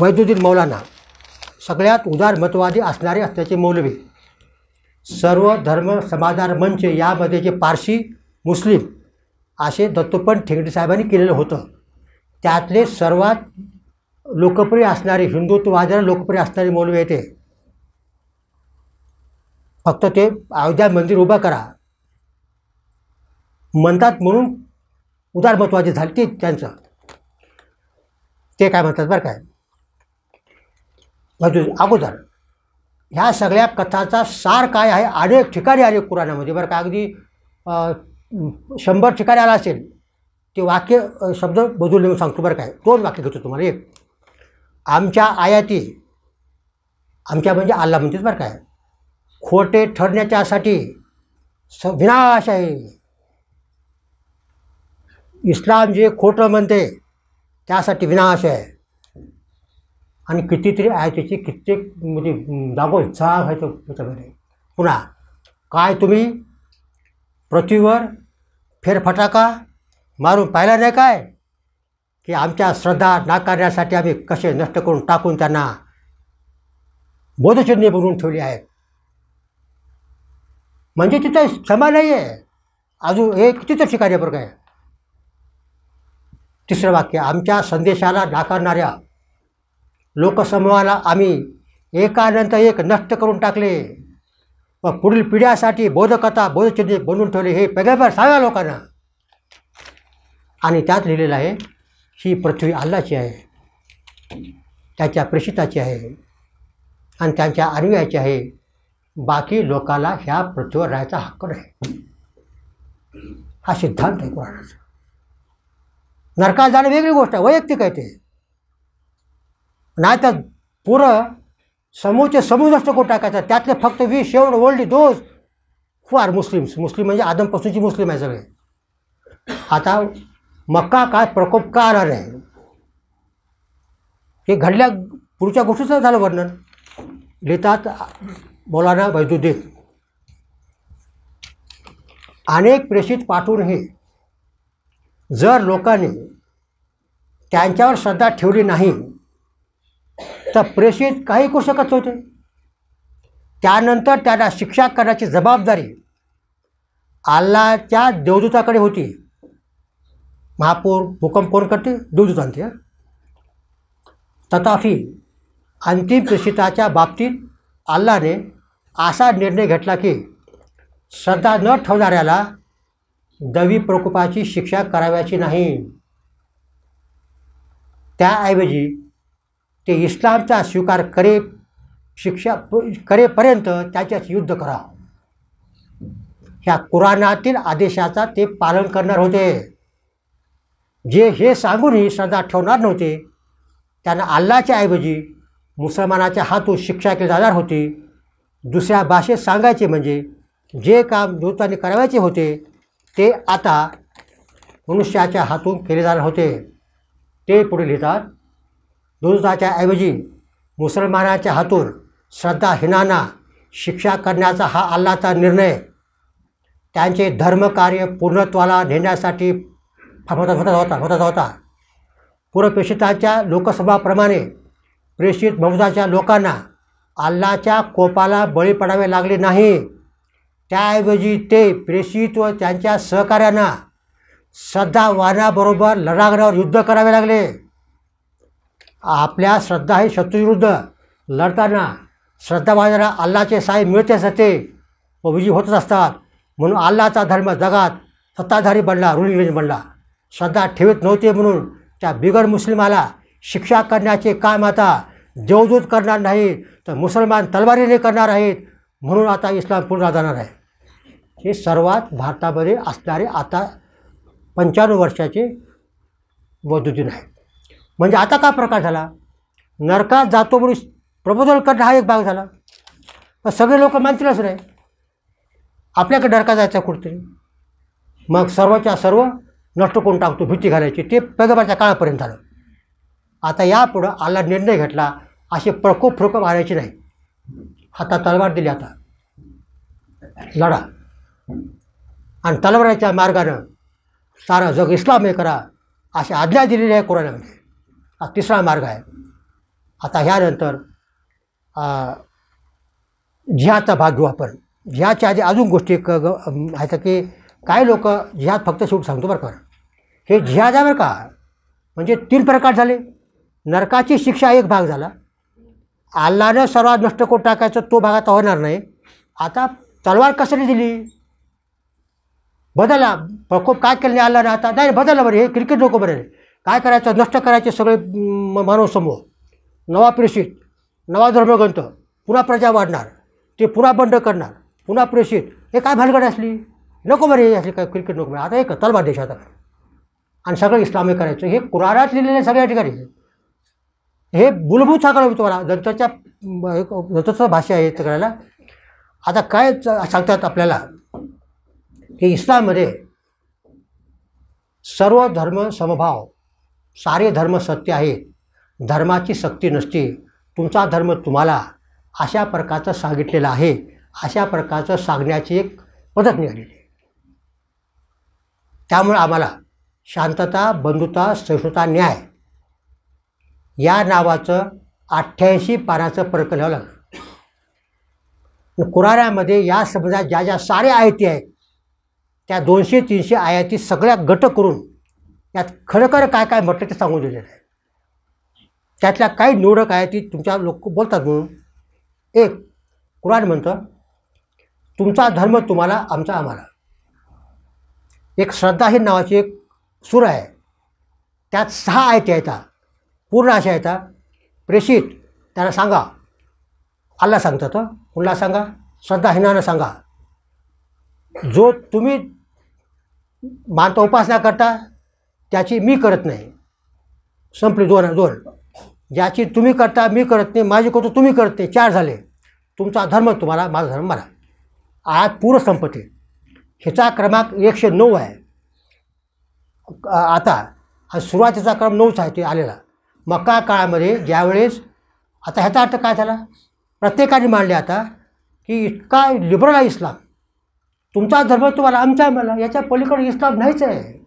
वैद्युद्दीन मौलाना सगळ्यात उदारमतवादी असणारे असल्याचे मौलवी सर्व धर्म समाधान मंच यामध्ये जे पारशी मुस्लिम असे दत्तोपंत ठेंगडे साहेबांनी केलेलं होतं त्यातले सर्वात लोकप्रिय असणारे हिंदुत्ववाद्याला लोकप्रिय असणारे मौलवी येते फक्त ते अयोध्या मंदिर उभा करा म्हणतात म्हणून उदारमतवादी झाली ते त्यांचं ते काय म्हणतात बरं काय अगोदर ह्या सगळ्या कथाचा सार काय आहे अनेक ठिकाणी आले कुराणामध्ये बरं का अगदी शंभर ठिकाणी आला असेल ते वाक्य शब्द बदलून लिहून सांगतो बरं काय दोन वाक्य घेतो तुम्हाला एक आमच्या आयाती आमच्या म्हणजे आल्ला म्हणतेच बरं काय खोटे ठरण्याच्यासाठी स विनाश आहे इस्लाम जे खोटं म्हणते त्यासाठी विनाश आहे आणि कितीतरी आहे त्याची कित्येक म्हणजे जागो जाग आहे तो त्याच्यामध्ये पुन्हा काय तुम्ही पृथ्वीवर फेरफटाका मारून पाहिला नाही काय की आमच्या श्रद्धा नाकारण्यासाठी आम्ही कसे नष्ट करून टाकून त्यांना बोधचिन्हे बनवून ठेवली आहेत म्हणजे तिथं क्षमा नाही आहे अजून हे कितीतरी ठिकाणी बरं काय तिसरं वाक्य आमच्या संदेशाला नाकारणाऱ्या लोकसमूहाला आम्ही एकानंतर एक नष्ट करून टाकले व पुढील पिढ्यासाठी बोधकथा बोधचिन्हे बनवून ठेवले हे पेगेभर सांगा लोकांना आणि त्यात लिहिलेलं आहे ही पृथ्वी अल्लाची आहे त्याच्या प्रेषिताची आहे आणि त्यांच्या अनुयायाची आहे बाकी लोकाला ह्या पृथ्वीवर राहायचा हक्क नाही हा सिद्धांत आहे कोणाचा नरकात जाणं वेगळी गोष्ट आहे वैयक्तिक आहे ते नाही तर पुरं समूहचे समूह नष्ट करून त्यातले फक्त वीस शेवट old those who are Muslims Muslim म्हणजे आदमपासूनची मुस्लिम आहे सगळे आता मक्का काय प्रकोप का आणणार आहे हे घडल्या पुढच्या गोष्टीचं झालं वर्णन लिहितात बोलाना वैदुद्दीन अनेक प्रेषित पाठवूनही जर लोकांनी त्यांच्यावर श्रद्धा ठेवली नाही तर प्रेषित काही करू शकत होते त्यानंतर त्यांना शिक्षा करण्याची जबाबदारी आल्लाच्या देवदूताकडे होती महापौर भूकंप कोण करते देवदूत तथापि अंतिम प्रेषिताच्या बाबतीत अल्लाने असा निर्णय घेतला की श्रद्धा न ठेवणाऱ्याला दवी प्रकोपाची शिक्षा करावयाची नाही त्याऐवजी ते इस्लामचा स्वीकार करे शिक्षा करेपर्यंत त्याच्यात युद्ध करा ह्या कुराणातील आदेशाचा ते पालन करणार होते जे हे सांगूनही श्रद्धा ठेवणार नव्हते त्यांना अल्लाच्या ऐवजी मुसलमानाच्या हातून शिक्षा केली जाणार होती दुसऱ्या भाषेत सांगायचे म्हणजे जे काम देवतांनी करावायचे होते ते आता मनुष्याच्या हातून केले जाणार होते ते पुढे लिहितात दुरुस्ताच्या ऐवजी मुसलमानाच्या हातून श्रद्धाहीनांना शिक्षा करण्याचा हा अल्लाचा निर्णय त्यांचे धर्मकार्य पूर्णत्वाला नेण्यासाठी होता होता होता होता लोकसभाप्रमाणे प्रेषित मौजाच्या लोकांना अल्लाच्या कोपाला बळी पडावे लागले नाही त्याऐवजी ते प्रेषित व त्यांच्या सहकाऱ्यांना श्रद्धावानाबरोबर लढागण्यावर युद्ध करावे लागले आपल्या श्रद्धा ही शत्रुविरुद्ध लढताना बाजारा अल्लाचे साय मिळतेच असते व विजयी होतच असतात म्हणून अल्लाचा धर्म जगात सत्ताधारी बनला रुलिंग बनला श्रद्धा ठेवत नव्हते म्हणून त्या बिगर मुस्लिमाला शिक्षा करण्याचे काम आता देवदूत करणार नाही तर मुसलमान तलवारीने करणार आहेत म्हणून आता इस्लाम पूर्ण जाणार आहे हे सर्वात भारतामध्ये असणारे आता पंच्याण्णव वर्षाचे बौद्धजन आहेत म्हणजे आता काय प्रकार झाला नरकात जातो म्हणून प्रबोधन करणं हा एक भाग झाला मग सगळे लोक मानतीलच नाही आपल्याकडे नरका जायचा कुठतरी मग सर्वच्या सर्व नष्ट करून टाकतो भीती घालायची ते पैगबाच्या काळापर्यंत झालं आता यापुढं आला निर्णय घेतला असे प्रकोप प्रकोप आणायचे नाही आता तलवार दिली आता लढा आणि तलवाराच्या मार्गानं सारा जग इस्लाम हे करा अशी आज्ञा दिलेली आहे कोरोनामध्ये हा तिसरा मार्ग आहे आता ह्यानंतर झ्याचा भाग घेऊ आपण झ्याच्या आधी अजून गोष्टी क आहेत की काय लोक झ्यात फक्त सूट सांगतो बरं का हे झ्या जा बरं का म्हणजे तीन प्रकार झाले नरकाची शिक्षा एक भाग झाला आल्लानं सर्वात नष्ट करून टाकायचं तो आता होणार नाही आता तलवार कशाने दिली बदला प्रकोप काय केले आल्लानं आता नाही बदला बरं हे क्रिकेट लोकं बरं काय करायचं नष्ट करायचे सगळे मानव समूह नवा प्रेषित नवा धर्मग्रंथ पुन्हा प्रजा वाढणार ते पुन्हा बंड करणार पुन्हा प्रेषित हे काय भानगड असली नको बरे असली काय क्रिकेट नको बरे आता एक तलबा देशात आता आणि सगळं इस्लामिक करायचं हे कुरारात लिहिलेले सगळ्या ठिकाणी हे मूलभूत मी तुम्हाला दंतच्या दंतचं भाषा आहे सगळ्याला आता काय सांगतात आपल्याला की इस्लाममध्ये सर्व धर्म समभाव सारे धर्म सत्य आहेत धर्माची सक्ती नसते तुमचा धर्म तुम्हाला अशा प्रकारचं सांगितलेलं आहे अशा प्रकारचं सांगण्याची एक पद्धत निघालेली आहे त्यामुळे आम्हाला शांतता बंधुता सहिष्णुता न्याय या नावाचं अठ्ठ्याऐंशी पानाचं प्रकल्प लिहावं लागलं कुराऱ्यामध्ये या समजात ज्या ज्या साऱ्या आयती आहेत त्या दोनशे तीनशे आयाती सगळ्या गट करून यात खरोखर काय काय म्हटलं ते सांगून दिलेलं आहे त्यातल्या काही निवडक आहे ती तुमच्या लोक बोलतात म्हणून एक कुराण म्हणतं तुमचा धर्म तुम्हाला आमचा आम्हाला एक श्रद्धा हे नावाची एक सूर आहे त्यात सहा ते येतात पूर्ण अशा येतात प्रेषित त्यांना सांगा अल्ला सांगतात कुणाला सांगा श्रद्धा सांगा जो तुम्ही मानता उपासना करता त्याची मी करत नाही संपली दोन दोन ज्याची तुम्ही करता मी करत नाही माझी करतो तुम्ही करत नाही चार झाले तुमचा धर्म तुम्हाला माझा धर्म मला आज पूर संपत्ती ह्याचा क्रमांक एकशे नऊ आहे आता सुरुवातीचा क्रम नऊच आहे ते आलेला मका काळामध्ये ज्यावेळेस आता ह्याचा अर्थ काय झाला प्रत्येकाने मांडले आता की इतका लिबरल आहे इस्लाम तुमचा धर्म तुम्हाला आमचा मला याच्या पलीकडे इस्लाम नाहीच आहे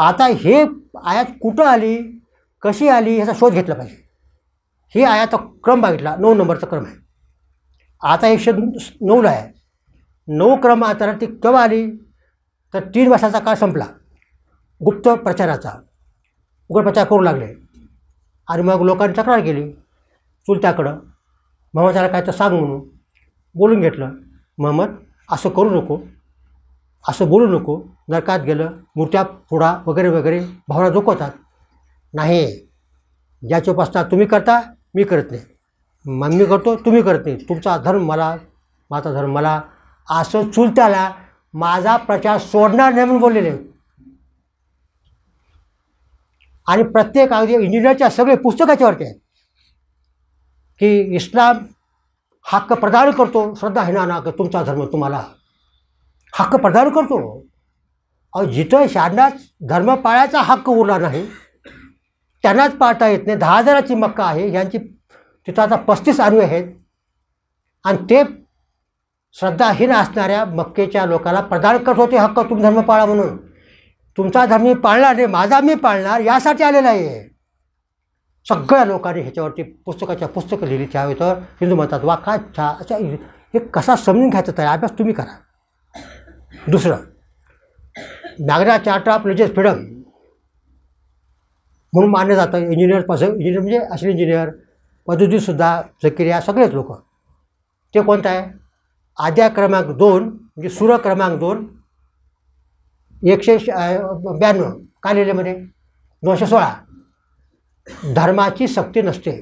आता हे आयात कुठं आली कशी आली ह्याचा शोध घेतला पाहिजे हे आयाचा क्रम बघितला नऊ नंबरचा क्रम आहे आता एकशे नऊला आहे नऊ क्रम आता ती केव्हा आली तर तीन वर्षाचा काळ संपला गुप्त प्रचाराचा उघड प्रचार करू लागले आणि मग लोकांनी तक्रार केली चुलत्याकडं महम्मदाला काय तर सांग म्हणून बोलून घेतलं महम्मद असं करू नको असं बोलू नको नरकात गेलं मूर्त्या पुडा वगैरे वगैरे भावना दुखवतात नाही ज्याची उपासना तुम्ही करता मी करत नाही मम्मी करतो तुम्ही करत नाही तुमचा धर्म मला माझा धर्म मला असं चुलत्याला माझा प्रचार सोडणार नाही म्हणून बोललेले आणि प्रत्येक अगदी इंजिनियरच्या सगळे पुस्तकाच्यावरती आहेत की इस्लाम हक्क प्रदान करतो श्रद्धा हिना ना तुमचा धर्म तुम्हाला हक्क प्रदान करतो अहो जिथं शासनाच धर्म पाळायचा हक्क उरला नाही त्यांनाच पाळता येत नाही दहा हजाराची मक्का आहे यांची तिथं आता पस्तीस आरू आहेत आणि ते श्रद्धाहीन असणाऱ्या मक्केच्या लोकांना प्रदान करत होते हक्क तुम्ही धर्म पाळा म्हणून तुमचा धर्म मी पाळणार नाही माझा मी पाळणार यासाठी आलेला आहे सगळ्या लोकांनी ह्याच्यावरती पुस्तकाच्या पुस्तकं लिहिली त्यावे तर हिंदू म्हणतात वा काय छा अच्छा हे कसा समजून घ्यायचं तयार अभ्यास तुम्ही करा दुसरं नागरा चार्टर ऑफ रिलिजियस फ्रीडम म्हणून मानलं जातं पस इंजिनियर म्हणजे असले इंजिनियर पद्धतीसुद्धा जकिरिया सगळेच लोक ते कोणतं आहे आद्या क्रमांक दोन म्हणजे सूर क्रमांक दोन एकशे ब्याण्णव काय म्हणे दोनशे सोळा धर्माची सक्ती नसते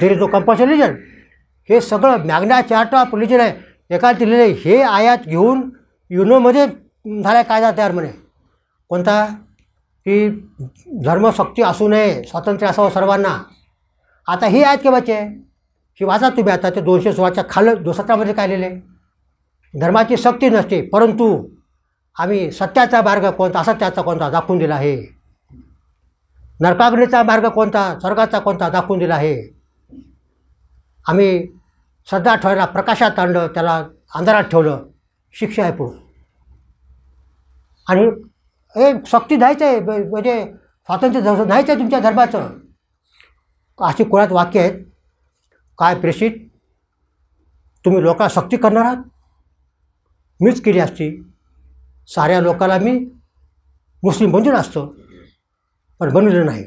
तरी तो कंपल्सरी रिलिजन हे सगळं मॅग्ना चार्ट ऑफ रिलिजन आहे एका आहे हे आयात घेऊन युनोमध्ये झाला आहे कायदा तयार म्हणे कोणता की धर्मशक्ती असू नये स्वातंत्र्य असावं सर्वांना आता ही आहेत की बच्चे की वाचा तुम्ही आता ते दोनशे सोळाच्या खाल दोसत्रामध्ये काय लिहिले धर्माची शक्ती नसते परंतु आम्ही सत्याचा मार्ग कोणता असत्याचा कोणता दाखवून दिला आहे नरकाग्नीचा मार्ग कोणता स्वर्गाचा कोणता दाखवून दिला आहे आम्ही सध्या ठेवायला प्रकाशात आणलं त्याला अंधारात ठेवलं शिक्षा आहे पुढं आणि हे सक्ती द्यायचं आहे म्हणजे स्वातंत्र्य जसं नाहीच आहे तुमच्या धर्माचं अशी कोणात वाक्य आहेत काय प्रेषित तुम्ही लोकांना सक्ती करणार आहात मीच केली असती साऱ्या लोकांना मी मुस्लिम बनून असतो पण बनवलं नाही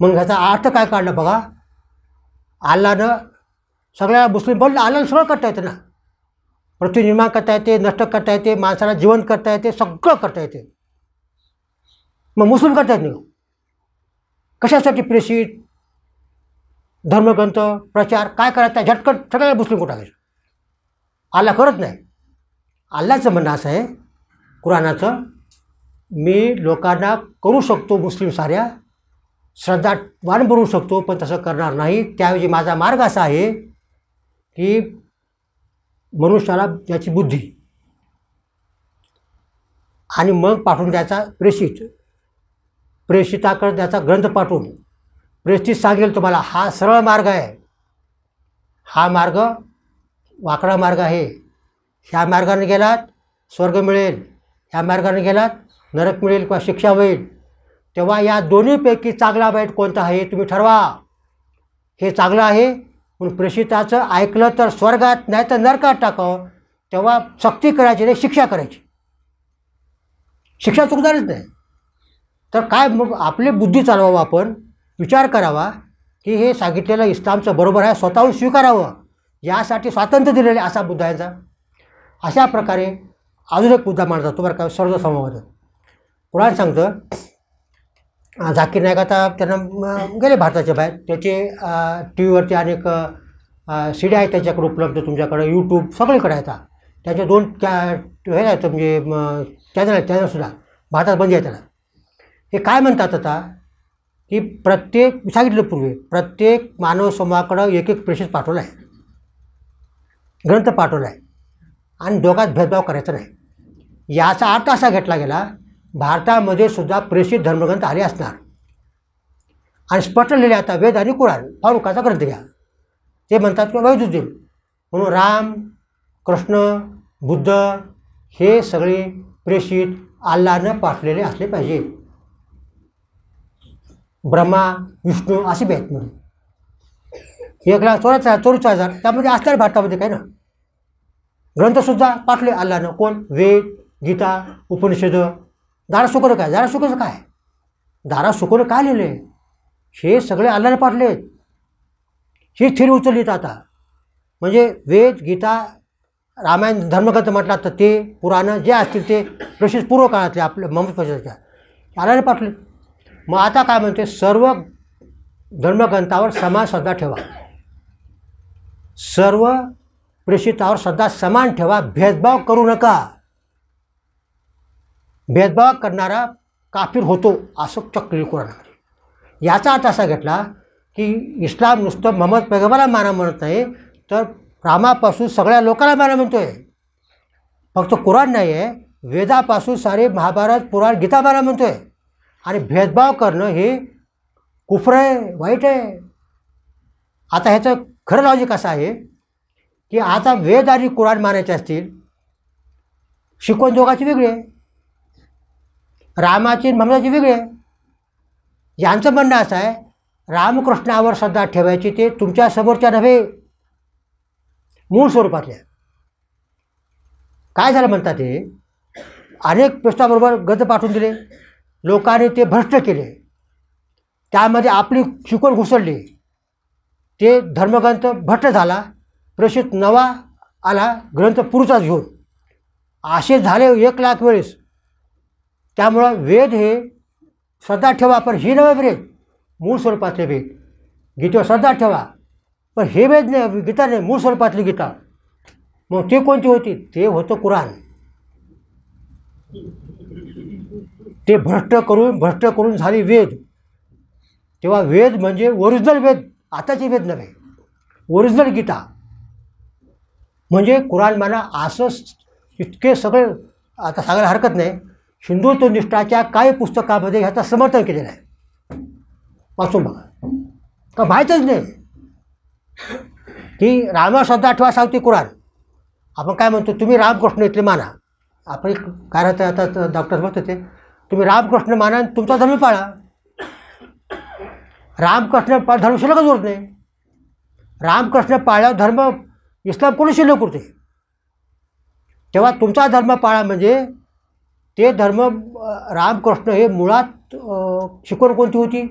मग ह्याचा अर्थ काय काढला बघा आल्लानं सगळ्या मुस्लिम बनलं आल्यानं सगळं करता येतं ना पृथ्वी निर्माण करता येते नष्ट करता येते माणसाला जीवन करता येते सगळं करता येते मग मुस्लिम करता येत नाही कशासाठी प्रेषित धर्मग्रंथ प्रचार काय करायचा झटकट सगळ्या मुस्लिम कुठं आहे आला करत नाही अल्लाचं म्हणणं असं आहे कुराणाचं मी लोकांना करू शकतो मुस्लिम साऱ्या श्रद्धा वाण बनवू शकतो पण तसं करणार नाही त्याऐवजी माझा मार्ग असा आहे की मनुष्याला त्याची बुद्धी आणि मग पाठवून द्यायचा प्रेषित प्रेषिताकडे त्याचा ग्रंथ पाठवून प्रेषित सांगेल तुम्हाला हा सरळ मार्ग आहे हा मार्ग वाकडा मार्ग आहे ह्या मार्गाने गेलात स्वर्ग मिळेल ह्या मार्गाने गेलात नरक मिळेल किंवा शिक्षा होईल तेव्हा या दोन्हीपैकी चांगला वाईट कोणता आहे तुम्ही ठरवा हे चांगलं आहे म्हणून प्रेषिताचं ऐकलं तर स्वर्गात नाही तर नरकात टाकावं तेव्हा सक्ती करायची नाही शिक्षा करायची शिक्षा चुकणारच नाही तर काय मग आपली बुद्धी चालवावं आपण विचार करावा की हे सांगितलेलं इस्लामचं बरोबर आहे स्वतःहून स्वीकारावं यासाठी स्वातंत्र्य दिलेले असा बुद्ध याचा अशा प्रकारे अजून एक मुद्दा मांडतात तुम्हाला बरं का कुणाला सांगतं झाकीर नाईक आता त्यांना गेले भारताच्या बाहेर त्याचे टी व्हीवरचे अनेक सी डी आहेत त्याच्याकडे उपलब्ध तुमच्याकडे यूट्यूब सगळीकडे आहेत त्याचे दोन त्या हे आहेत म्हणजे चॅनल आहेत चॅनलसुद्धा भारतात बंद आहे त्याला हे काय म्हणतात आता की प्रत्येक सांगितलं पूर्वी प्रत्येक मानव समूहाकडं एक एक प्रेशर पाठवला आहे ग्रंथ पाठवला आहे आणि दोघांत भेदभाव करायचा नाही याचा अर्थ असा घेतला गेला भारतामध्ये सुद्धा प्रेषित धर्मग्रंथ आले असणार आणि स्पष्ट लिहिले आता वेद आणि कुराण फारुखाचा ग्रंथ घ्या ते म्हणतात किंवा वैदुद्दीन म्हणून राम कृष्ण बुद्ध हे सगळे प्रेषित आल्लानं पाठलेले असले पाहिजे ब्रह्मा विष्णू असे बेत म्हणून एक लाख चोराचा चोरीचा हजार त्यामध्ये असणार भारतामध्ये काय ना ग्रंथसुद्धा पाठले आल्लानं कोण वेद गीता उपनिषद दारा काय दारा काय दारा सुकर काय लिहिले हे सगळे आल्याने पाठलेत ही थिरी उचललीत आता म्हणजे वेद गीता रामायण धर्मग्रंथ म्हटला तर ते पुराणं जे असतील ते प्रशिक्ष पूर्व काळातले आपल्या ममपच्या आल्याने पाठले मग आता काय म्हणते सर्व धर्मग्रंथावर समान श्रद्धा ठेवा सर्व प्रेषितावर श्रद्धा समान ठेवा भेदभाव करू नका भेदभाव करणारा काफीर होतो असं चक्र कोणाकडे याचा अर्थ असा घेतला की इस्लाम नुसतं मोहम्मद पैगबाला माना म्हणत नाही तर रामापासून सगळ्या लोकांना माना म्हणतो आहे फक्त कुराण नाही आहे वेदापासून सारे महाभारत पुराण गीता माना म्हणतो आहे आणि भेदभाव करणं हे कुफर आहे वाईट आहे आता ह्याचं खरं लॉजिक असं आहे की आता वेद आणि कुराण मानायचे असतील शिकवण दोघाची वेगळी आहे रामाची महाराजाची वेगळे यांचं म्हणणं असं आहे रामकृष्णावर श्रद्धा ठेवायची ते तुमच्या समोरच्या नव्हे मूळ स्वरूपातल्या काय झालं म्हणतात ते अनेक पृष्ठाबरोबर गद पाठवून दिले लोकांनी ते भ्रष्ट केले त्यामध्ये आपली शिकवण घुसळली ते धर्मग्रंथ भट्ट झाला प्रेषित नवा आला ग्रंथ पुरुषाच घेऊन असे झाले एक लाख वेळेस त्यामुळं वेद हे सदा ठेवा पण ही नव्हे वेद मूळ स्वरूपातले वेद गीतेवर सदा ठेवा पण हे वेद नाही गीता नाही मूळ स्वरूपातली गीता मग ते कोणती होती ते होतं कुराण ते भ्रष्ट करून भ्रष्ट करून झाली वेद तेव्हा वेद म्हणजे ओरिजिनल वेद आताचे वेद नव्हे ओरिजिनल गीता म्हणजे कुराण मला असं इतके सगळे आता सांगायला हरकत नाही हिंदुत्वनिष्ठाच्या निष्ठाच्या काय पुस्तकामध्ये ह्याचं समर्थन केलेलं आहे वाचून बघा का माहीतच नाही की रामा श्रद्धा आठवा सावती कुराण आपण काय म्हणतो तुम्ही रामकृष्ण इथले माना आपण काय राहतं आता डॉक्टर म्हणत होते तुम्ही रामकृष्ण माना तुमचा धर्म पाळा रामकृष्ण पाळ धर्म शिल्लकच उरत नाही रामकृष्ण पाळा धर्म इस्लाम कोणी शिल्लक उरते तेव्हा तुमचा धर्म पाळा म्हणजे ते धर्म रामकृष्ण हे मुळात शिकवण कोणती होती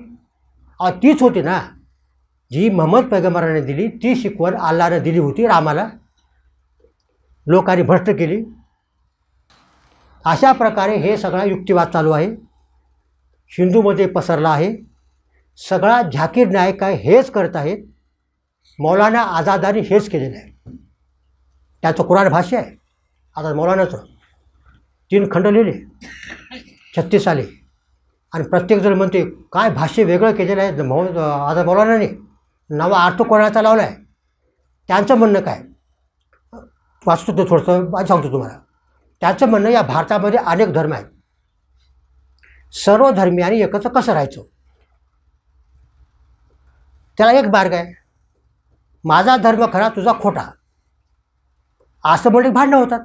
तीच होती ना जी महम्मद पैगंबराने दिली ती शिकवण आल्लानं दिली होती रामाला लोकांनी भ्रष्ट केली अशा प्रकारे हे सगळा युक्तिवाद चालू आहे हिंदूमध्ये पसरला आहे सगळा झाकीर नायक आहे हेच करत आहेत मौलाना आझादाने हेच केलेलं आहे त्याचं कुराण भाष्य आहे आता मौलानाचं तीन खंड लिहिले छत्तीस आले आणि प्रत्येकजण म्हणते काय भाष्य वेगळं केलेलं आहे मौ आता मौलानाने नवा अर्थ कोणाचा लावला आहे त्यांचं म्हणणं काय वाचतो तो थोडंसं आणि सांगतो तुम्हाला त्याचं म्हणणं या भारतामध्ये अनेक धर्म आहेत सर्व धर्मियाने एकत्र कसं राहायचं त्याला एक मार्ग आहे माझा धर्म खरा तुझा खोटा असं म्हणजे भांडणं होतात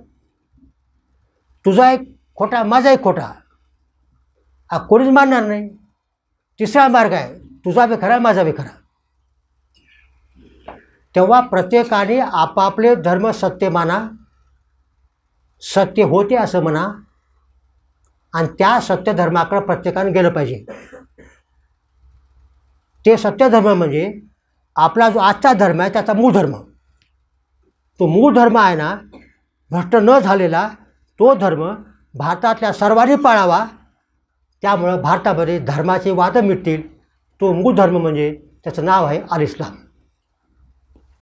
तुझा एक खोटा माझा एक खोटा हा कोणीच मानणार नाही तिसरा मार्ग आहे तुझा बी खरा माझा बी खरा तेव्हा प्रत्येकाने आपापले धर्म सत्य माना सत्य होते असं म्हणा आणि त्या सत्य धर्माकडे प्रत्येकाने गेलं पाहिजे ते सत्य धर्म म्हणजे आपला जो आजचा धर्म आहे त्याचा मूळ धर्म तो मूळ धर्म आहे ना भ्रष्ट न झालेला तो धर्म भारतातल्या सर्वांनी पाळावा त्यामुळं भारतामध्ये धर्माचे वाद मिटतील तो मूळ धर्म म्हणजे त्याचं नाव आहे अल